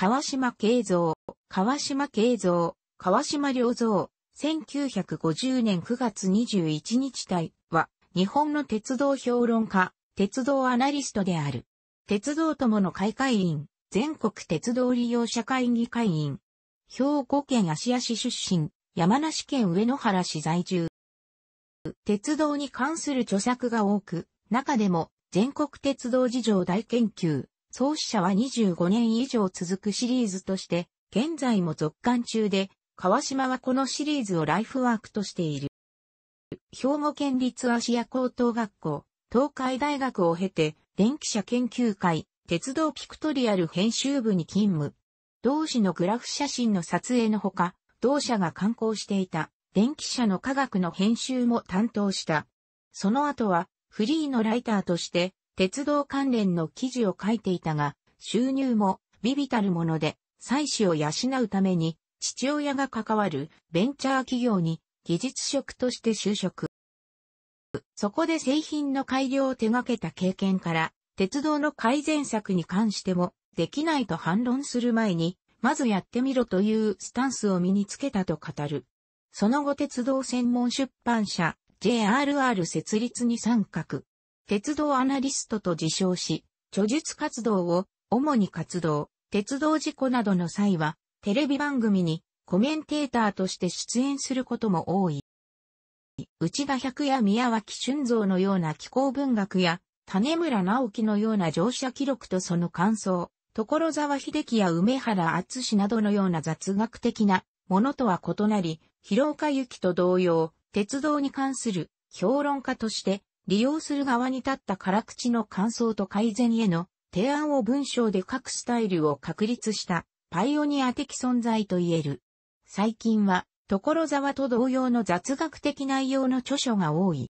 川島慶三、川島慶三、川島良三、1950年9月21日体は、日本の鉄道評論家、鉄道アナリストである。鉄道友の会会員、全国鉄道利用者会議会員。兵庫県芦屋市出身、山梨県上野原市在住。鉄道に関する著作が多く、中でも全国鉄道事情大研究、創始者は25年以上続くシリーズとして、現在も続刊中で、川島はこのシリーズをライフワークとしている。兵庫県立芦屋高等学校、東海大学を経て、電気車研究会、鉄道ピクトリアル編集部に勤務。同志のグラフ写真の撮影のほか、同社が刊行していた電気車の科学の編集も担当した。その後はフリーのライターとして鉄道関連の記事を書いていたが、収入も微々たるもので、妻子を養うために、父親が関わるベンチャー企業に技術職として就職。そこで製品の改良を手掛けた経験から、鉄道の改善策に関しても、できないと反論する前に、まずやってみろというスタンスを身につけたと語る。その後鉄道専門出版社 JRR 設立に参画。鉄道アナリストと自称し、著述活動を主に活動、鉄道事故などの際は、テレビ番組にコメンテーターとして出演することも多い。内田百や宮脇俊造のような気候文学や、種村直樹のような乗車記録とその感想、所沢秀樹や梅原厚氏などのような雑学的なものとは異なり、広岡幸と同様、鉄道に関する評論家として利用する側に立った辛口の感想と改善への提案を文章で書くスタイルを確立したパイオニア的存在と言える。最近は、所沢と同様の雑学的内容の著書が多い。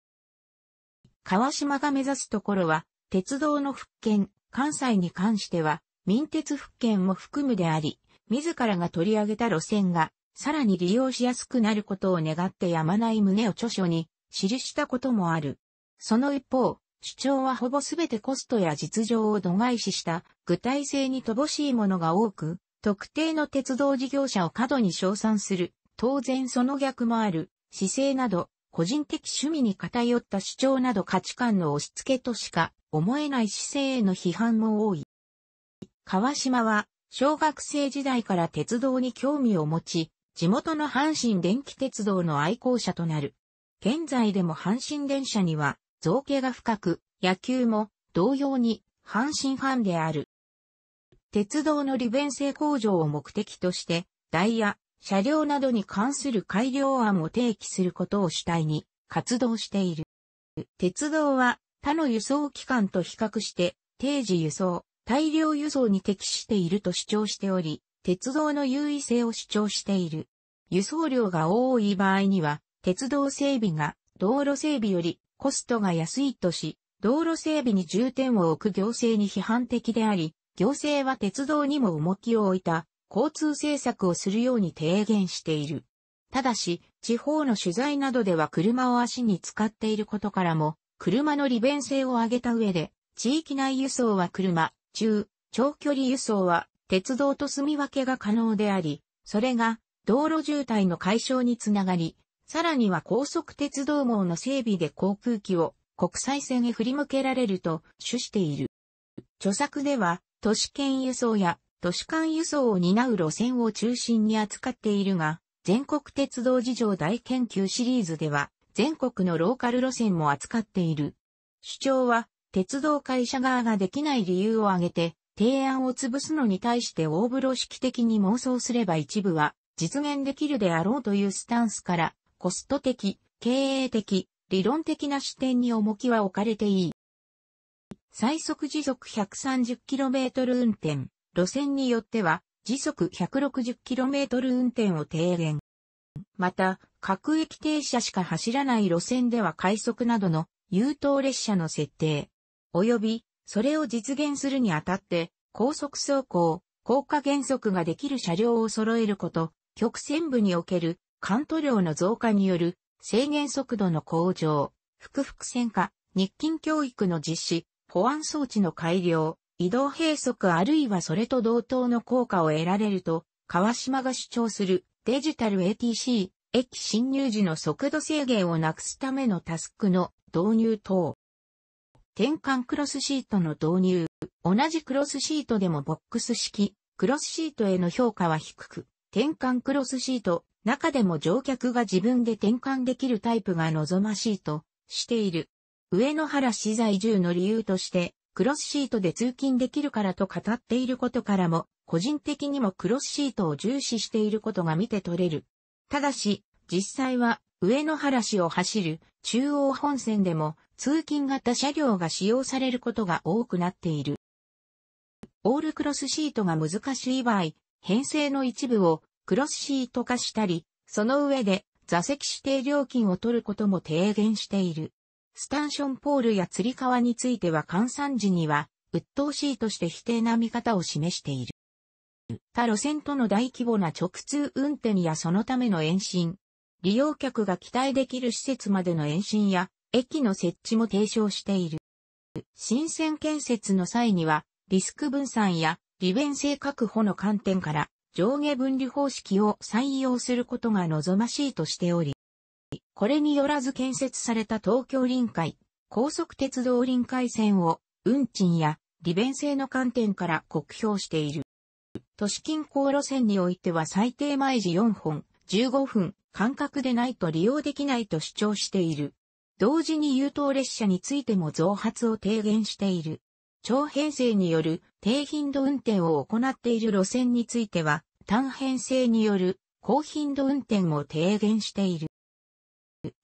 川島が目指すところは、鉄道の復権、関西に関しては、民鉄復権も含むであり、自らが取り上げた路線が、さらに利用しやすくなることを願ってやまない旨を著書に記したこともある。その一方、主張はほぼすべてコストや実情を度外視した具体性に乏しいものが多く、特定の鉄道事業者を過度に称賛する、当然その逆もある、姿勢など、個人的趣味に偏った主張など価値観の押し付けとしか思えない姿勢への批判も多い。川島は小学生時代から鉄道に興味を持ち、地元の阪神電気鉄道の愛好者となる。現在でも阪神電車には造形が深く、野球も同様に半ァ半である。鉄道の利便性向上を目的として、ダイヤ、車両などに関する改良案を提起することを主体に活動している。鉄道は他の輸送機関と比較して定時輸送、大量輸送に適していると主張しており、鉄道の優位性を主張している。輸送量が多い場合には、鉄道整備が道路整備よりコストが安いとし、道路整備に重点を置く行政に批判的であり、行政は鉄道にも重きを置いた交通政策をするように提言している。ただし、地方の取材などでは車を足に使っていることからも、車の利便性を上げた上で、地域内輸送は車、中、長距離輸送は鉄道と住み分けが可能であり、それが道路渋滞の解消につながり、さらには高速鉄道網の整備で航空機を国際線へ振り向けられると主している。著作では、都市圏輸送や都市間輸送を担う路線を中心に扱っているが、全国鉄道事情大研究シリーズでは、全国のローカル路線も扱っている。主張は、鉄道会社側ができない理由を挙げて、提案を潰すのに対して大風呂式的に妄想すれば一部は実現できるであろうというスタンスから、コスト的、経営的、理論的な視点に重きは置かれていい。最速時速 130km 運転、路線によっては時速 160km 運転を低減。また、各駅停車しか走らない路線では快速などの優等列車の設定、及びそれを実現するにあたって高速走行、高架減速ができる車両を揃えること、曲線部におけるカント量の増加による制限速度の向上、複々線化、日勤教育の実施、保安装置の改良、移動閉塞あるいはそれと同等の効果を得られると、川島が主張するデジタル ATC、駅進入時の速度制限をなくすためのタスクの導入等。転換クロスシートの導入、同じクロスシートでもボックス式、クロスシートへの評価は低く、転換クロスシート、中でも乗客が自分で転換できるタイプが望ましいとしている。上野原市在住の理由として、クロスシートで通勤できるからと語っていることからも、個人的にもクロスシートを重視していることが見て取れる。ただし、実際は上野原市を走る中央本線でも通勤型車両が使用されることが多くなっている。オールクロスシートが難しい場合、編成の一部をクロスシート化したり、その上で座席指定料金を取ることも提言している。スタンションポールや釣り革については換算時には、鬱陶しいとして否定な見方を示している。他路線との大規模な直通運転やそのための延伸、利用客が期待できる施設までの延伸や、駅の設置も提唱している。新線建設の際には、リスク分散や利便性確保の観点から、上下分離方式を採用することが望ましいとしており、これによらず建設された東京臨海、高速鉄道臨海線を運賃や利便性の観点から酷評している。都市近郊路線においては最低毎時4本、15分、間隔でないと利用できないと主張している。同時に優等列車についても増発を提言している。長編成による低頻度運転を行っている路線については、単編成による高頻度運転を低減している。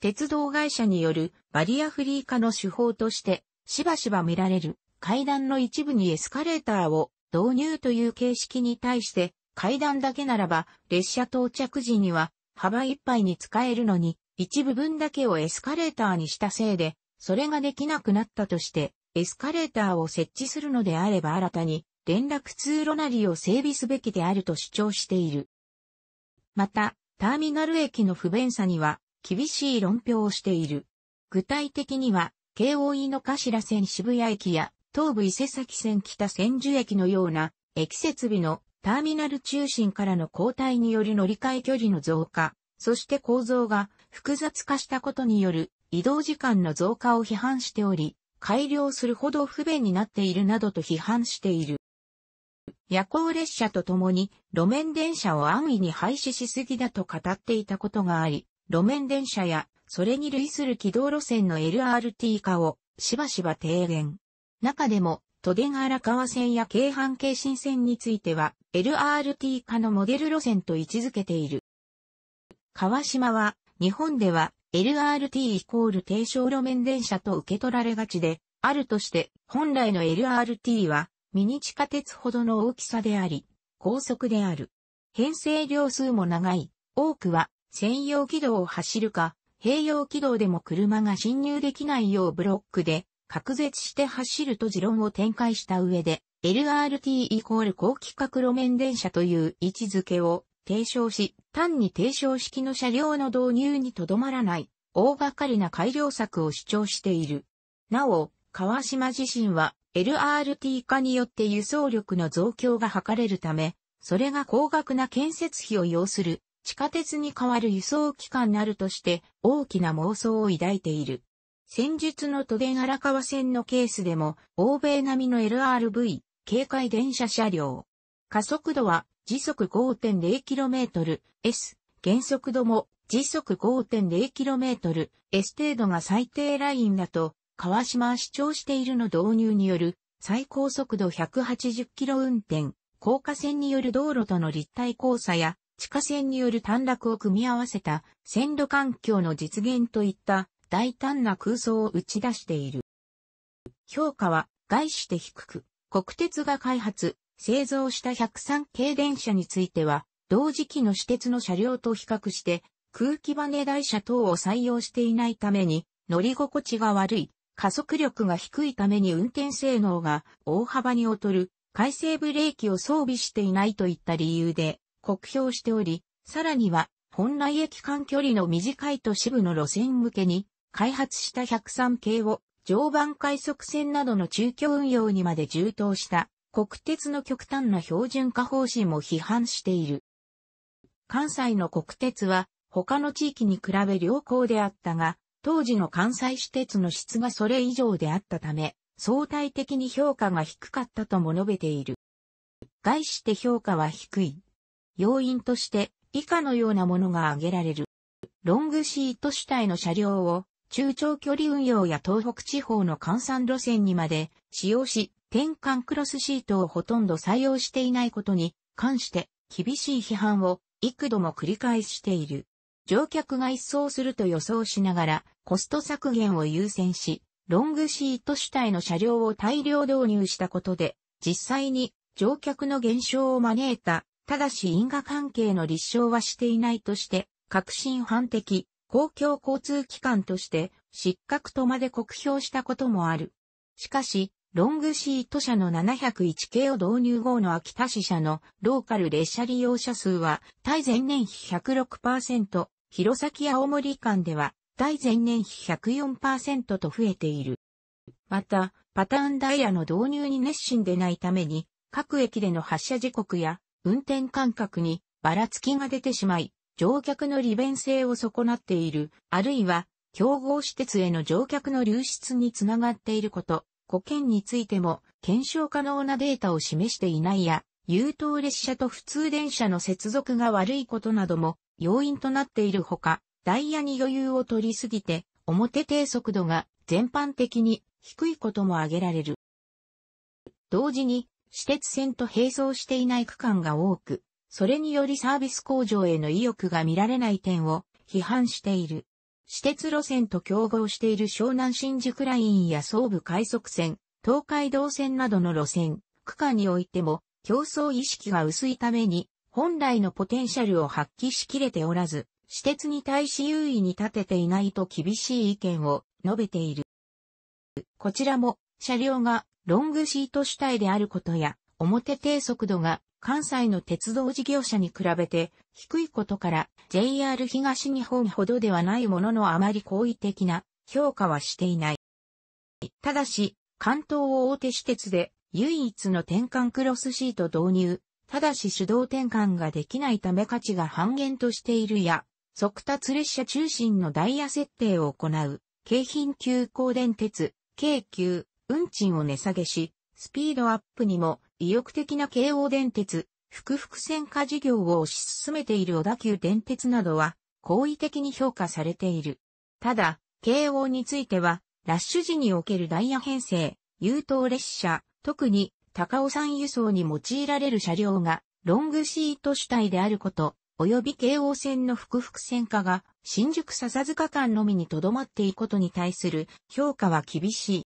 鉄道会社によるバリアフリー化の手法として、しばしば見られる階段の一部にエスカレーターを導入という形式に対して、階段だけならば列車到着時には幅いっぱいに使えるのに、一部分だけをエスカレーターにしたせいで、それができなくなったとして、エスカレーターを設置するのであれば新たに連絡通路なりを整備すべきであると主張している。また、ターミナル駅の不便さには厳しい論評をしている。具体的には、京王井の頭線渋谷駅や東武伊勢崎線北千住駅のような駅設備のターミナル中心からの交代による乗り換え距離の増加、そして構造が複雑化したことによる移動時間の増加を批判しており、改良するほど不便になっているなどと批判している。夜行列車とともに路面電車を安易に廃止しすぎだと語っていたことがあり、路面電車やそれに類する軌道路線の LRT 化をしばしば提言。中でも、都電荒川線や京阪京新線については LRT 化のモデル路線と位置づけている。川島は日本では LRT イコール低小路面電車と受け取られがちで、あるとして本来の LRT はミニ地下鉄ほどの大きさであり、高速である。編成量数も長い、多くは専用軌道を走るか、併用軌道でも車が進入できないようブロックで、隔絶して走ると持論を展開した上で、LRT イコール高規格路面電車という位置づけを提唱し、単に提唱式の車両の導入にとどまらない、大掛かりな改良策を主張している。なお、川島自身は LRT 化によって輸送力の増強が図れるため、それが高額な建設費を要する地下鉄に代わる輸送機関なるとして大きな妄想を抱いている。先日の都電荒川線のケースでも、欧米並みの LRV、警戒電車車両。加速度は時速 5.0km、S、減速度も時速 5.0km、S 程度が最低ラインだと、川島は主張しているの導入による最高速度180キロ運転、高架線による道路との立体交差や地下線による短絡を組み合わせた線路環境の実現といった大胆な空想を打ち出している。評価は概して低く、国鉄が開発、製造した103系電車については、同時期の私鉄の車両と比較して、空気バネ台車等を採用していないために、乗り心地が悪い、加速力が低いために運転性能が大幅に劣る、回生ブレーキを装備していないといった理由で、酷評しており、さらには、本来駅間距離の短い都市部の路線向けに、開発した103系を、常磐快速線などの中距運用にまで充当した国鉄の極端な標準化方針も批判している。関西の国鉄は他の地域に比べ良好であったが、当時の関西私鉄の質がそれ以上であったため、相対的に評価が低かったとも述べている。概して評価は低い。要因として以下のようなものが挙げられる。ロングシート主体の車両を中長距離運用や東北地方の換算路線にまで使用し、転換クロスシートをほとんど採用していないことに関して厳しい批判を幾度も繰り返している。乗客が一掃すると予想しながらコスト削減を優先し、ロングシート主体の車両を大量導入したことで、実際に乗客の減少を招いた、ただし因果関係の立証はしていないとして、革新犯的、公共交通機関として失格とまで酷評したこともある。しかし、ロングシート車の701系を導入後の秋田市社のローカル列車利用者数は、対前年比106%、弘前青森間では、対前年比104%と増えている。また、パターンダイヤの導入に熱心でないために、各駅での発車時刻や運転間隔にばらつきが出てしまい、乗客の利便性を損なっている、あるいは、競合施設への乗客の流出につながっていること、古件についても検証可能なデータを示していないや、優等列車と普通電車の接続が悪いことなども要因となっているほか、ダイヤに余裕を取りすぎて、表低速度が全般的に低いことも挙げられる。同時に、私鉄線と並走していない区間が多く、それによりサービス向上への意欲が見られない点を批判している。私鉄路線と競合している湘南新宿ラインや総武快速線、東海道線などの路線、区間においても競争意識が薄いために、本来のポテンシャルを発揮しきれておらず、私鉄に対し優位に立てていないと厳しい意見を述べている。こちらも車両がロングシート主体であることや表低速度が関西の鉄道事業者に比べて低いことから JR 東日本ほどではないもののあまり好意的な評価はしていない。ただし、関東大手私鉄で唯一の転換クロスシート導入、ただし手動転換ができないため価値が半減としているや、速達列車中心のダイヤ設定を行う、京浜急行電鉄、京急、運賃を値下げし、スピードアップにも意欲的な京王電鉄、複々線化事業を推し進めている小田急電鉄などは、好意的に評価されている。ただ、京王については、ラッシュ時におけるダイヤ編成、優等列車、特に高尾山輸送に用いられる車両がロングシート主体であること、及び京王線の複々線化が新宿笹塚間のみに留まっていることに対する評価は厳しい。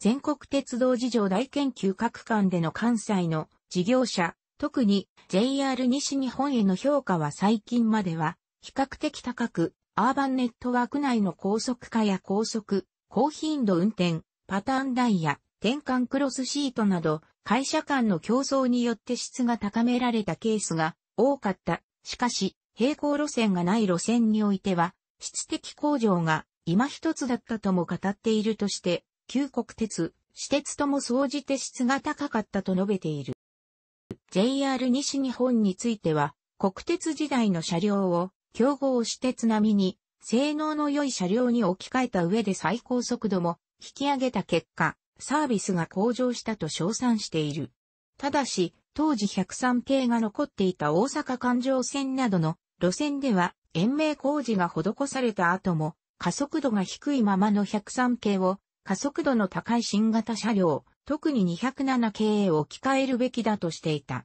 全国鉄道事情大研究各館での関西の事業者、特に JR 西日本への評価は最近までは比較的高く、アーバンネットワーク内の高速化や高速、高頻度運転、パターンダイヤ、転換クロスシートなど、会社間の競争によって質が高められたケースが多かった。しかし、平行路線がない路線においては、質的向上が今一つだったとも語っているとして、旧国鉄、私鉄とも総じて質が高かったと述べている。JR 西日本については、国鉄時代の車両を、競合私鉄並みに、性能の良い車両に置き換えた上で最高速度も引き上げた結果、サービスが向上したと称賛している。ただし、当時103系が残っていた大阪環状線などの路線では延命工事が施された後も加速度が低いままの103系を加速度の高い新型車両、特に207系を置き換えるべきだとしていた。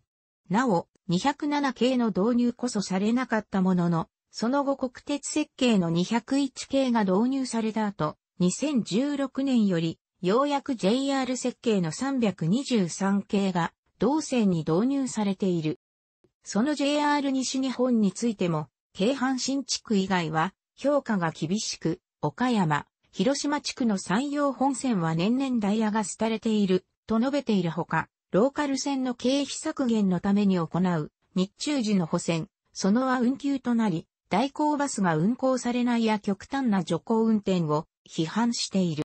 なお、207系の導入こそされなかったものの、その後国鉄設計の201系が導入された後、2016年より、ようやく JR 設計の323系が、同線に導入されている。その JR 西日本についても、京阪新地区以外は、評価が厳しく、岡山、広島地区の山陽本線は年々ダイヤが廃れている、と述べているほか、ローカル線の経費削減のために行う、日中時の補選、そのは運休となり、代行バスが運行されないや極端な徐行運転を批判している。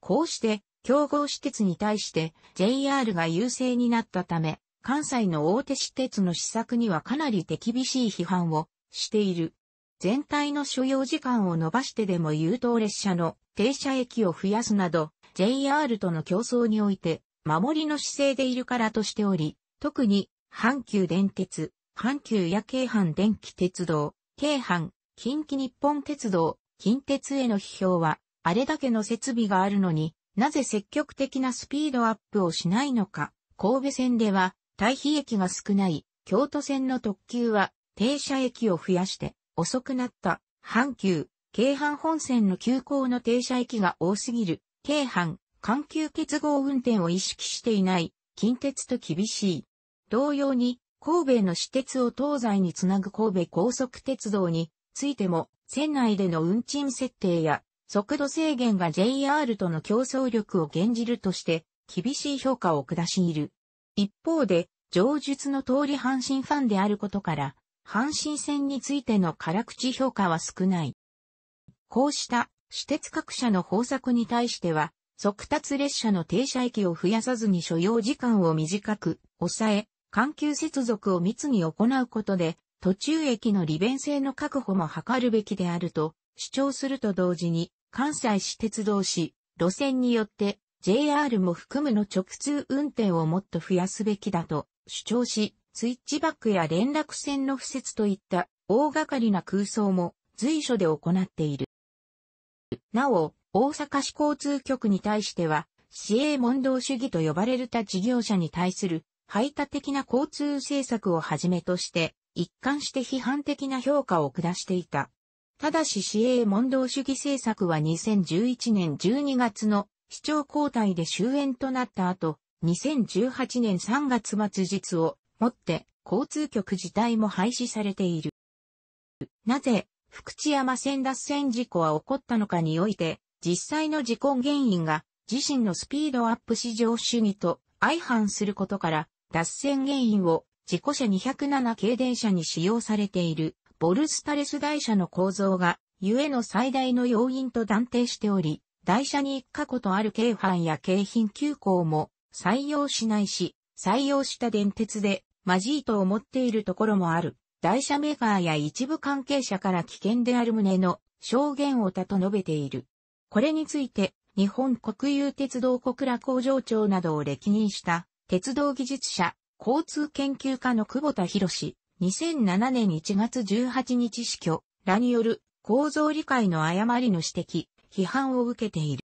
こうして、競合私鉄に対して JR が優勢になったため、関西の大手私鉄の施策にはかなり手厳しい批判をしている。全体の所要時間を伸ばしてでも優等列車の停車駅を増やすなど、JR との競争において、守りの姿勢でいるからとしており、特に、阪急電鉄、阪急や京阪電気鉄道、京阪、近畿日本鉄道、近鉄への批評は、あれだけの設備があるのに、なぜ積極的なスピードアップをしないのか。神戸線では、対比駅が少ない、京都線の特急は、停車駅を増やして、遅くなった、阪急、京阪本線の急行の停車駅が多すぎる、京阪、環球結合運転を意識していない、近鉄と厳しい。同様に、神戸の私鉄を東西につなぐ神戸高速鉄道についても、船内での運賃設定や速度制限が JR との競争力を減じるとして、厳しい評価を下しいる。一方で、上述の通り阪神ファンであることから、阪神線についての辛口評価は少ない。こうした私鉄各社の方策に対しては、速達列車の停車駅を増やさずに所要時間を短く抑え、環球接続を密に行うことで、途中駅の利便性の確保も図るべきであると主張すると同時に、関西市鉄同士、路線によって JR も含むの直通運転をもっと増やすべきだと主張し、スイッチバックや連絡線の付設といった大掛かりな空想も随所で行っている。なお、大阪市交通局に対しては、市営問答主義と呼ばれる他事業者に対する排他的な交通政策をはじめとして、一貫して批判的な評価を下していた。ただし市営問答主義政策は2011年12月の市長交代で終焉となった後、2018年3月末日をもって交通局自体も廃止されている。なぜ、福知山線脱線事故は起こったのかにおいて、実際の事故原因が自身のスピードアップ市場主義と相反することから、脱線原因を事故車207系電車に使用されているボルスタレス台車の構造が、ゆえの最大の要因と断定しており、台車に過ことある京阪や京浜急行も採用しないし、採用した電鉄でまじいと思っているところもある。台車メーカーや一部関係者から危険である旨の証言をたと述べている。これについて、日本国有鉄道小倉工場長などを歴任した鉄道技術者、交通研究家の久保田博士、2007年1月18日死去らによる構造理解の誤りの指摘、批判を受けている。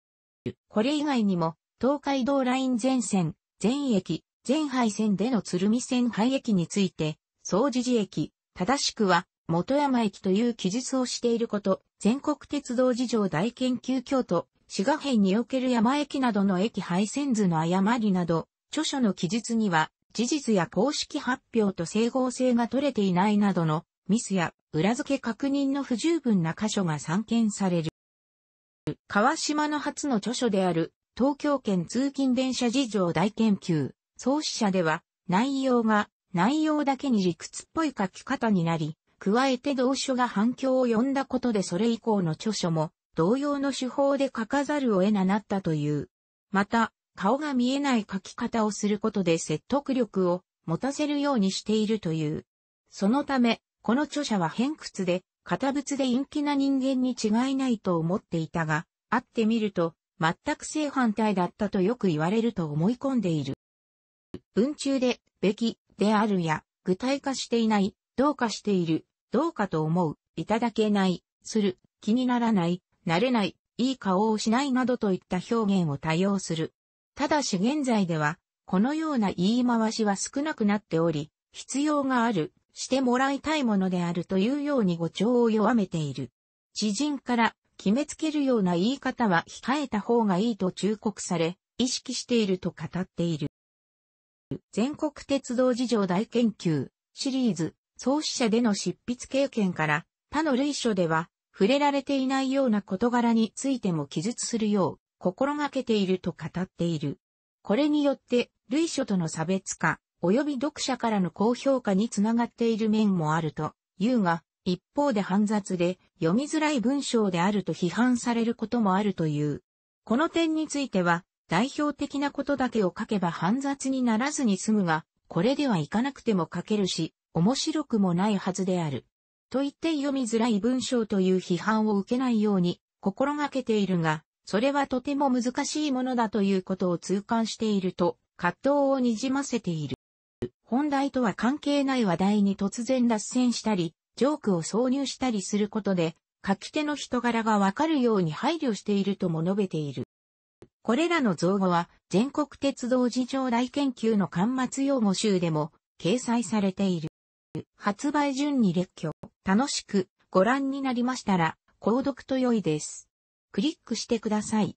これ以外にも、東海道ライン全線、全駅、全廃線での鶴見線廃駅について、総持寺駅、正しくは、元山駅という記述をしていること、全国鉄道事情大研究京都、滋賀編における山駅などの駅廃線図の誤りなど、著書の記述には、事実や公式発表と整合性が取れていないなどのミスや裏付け確認の不十分な箇所が散見される。川島の初の著書である東京圏通勤電車事情大研究創始者では、内容が内容だけに理屈っぽい書き方になり、加えて同書が反響を呼んだことでそれ以降の著書も同様の手法で書かざるを得ななったという。また、顔が見えない書き方をすることで説得力を持たせるようにしているという。そのため、この著者は偏屈で、堅物で陰気な人間に違いないと思っていたが、会ってみると、全く正反対だったとよく言われると思い込んでいる。文中で、べき、であるや、具体化していない、どうかしている、どうかと思う、いただけない、する、気にならない、なれない、いい顔をしないなどといった表現を多用する。ただし現在では、このような言い回しは少なくなっており、必要がある、してもらいたいものであるというように語調を弱めている。知人から決めつけるような言い方は控えた方がいいと忠告され、意識していると語っている。全国鉄道事情大研究シリーズ創始者での執筆経験から他の類書では触れられていないような事柄についても記述するよう心がけていると語っている。これによって類書との差別化及び読者からの高評価につながっている面もあるというが一方で煩雑で読みづらい文章であると批判されることもあるという。この点については代表的なことだけを書けば煩雑にならずに済むが、これではいかなくても書けるし、面白くもないはずである。と言って読みづらい文章という批判を受けないように心がけているが、それはとても難しいものだということを痛感していると、葛藤をにじませている。本題とは関係ない話題に突然脱線したり、ジョークを挿入したりすることで、書き手の人柄がわかるように配慮しているとも述べている。これらの造語は全国鉄道事情大研究の端末用語集でも掲載されている。発売順に列挙。楽しくご覧になりましたら、購読と良いです。クリックしてください。